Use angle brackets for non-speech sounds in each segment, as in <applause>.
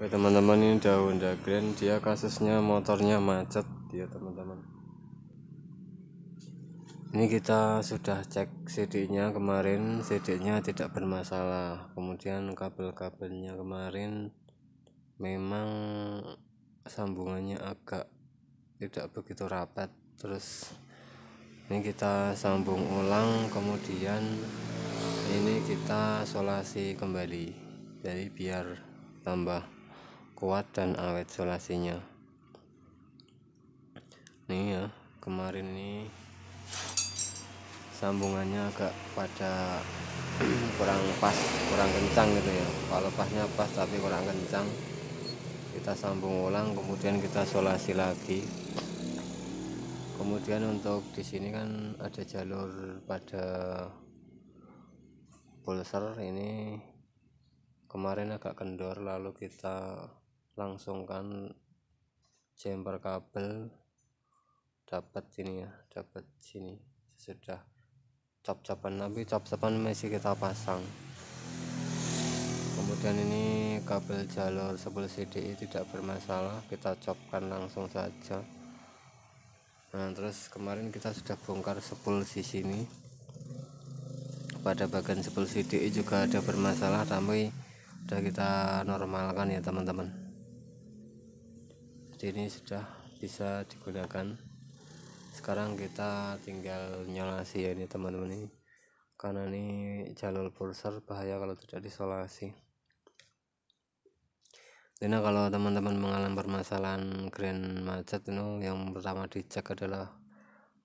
Oke teman-teman ini udah Honda Grand dia kasusnya motornya macet dia teman-teman ini kita sudah cek CD nya kemarin CD nya tidak bermasalah kemudian kabel-kabelnya kemarin memang sambungannya agak tidak begitu rapat terus ini kita sambung ulang kemudian ini kita solasi kembali jadi biar tambah kuat dan awet solasinya nih ya kemarin ini sambungannya agak pada <clears throat> kurang pas kurang kencang gitu ya kalau pasnya pas tapi kurang kencang kita sambung ulang kemudian kita solasi lagi kemudian untuk di sini kan ada jalur pada pulser ini kemarin agak kendor lalu kita langsungkan jumper kabel dapat sini ya dapat sini sudah cap-capan nabi cap-capan masih kita pasang kemudian ini kabel jalur 10 CDI tidak bermasalah kita copkan langsung saja nah terus kemarin kita sudah bongkar 10 di sini pada bagian 10 CDI juga ada bermasalah tapi sudah kita normalkan ya teman-teman seperti ini sudah bisa digunakan sekarang kita tinggal nyolasi ya ini teman-teman ini karena ini jalur pulsar bahaya kalau tidak disolasi Nah kalau teman-teman mengalami permasalahan grand macet itu yang pertama dicek adalah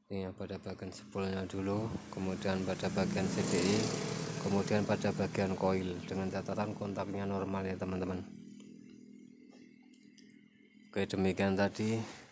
ini ya, pada bagian spoolnya dulu kemudian pada bagian CDI kemudian pada bagian koil dengan catatan kontaknya normal ya teman-teman Oke, demikian tadi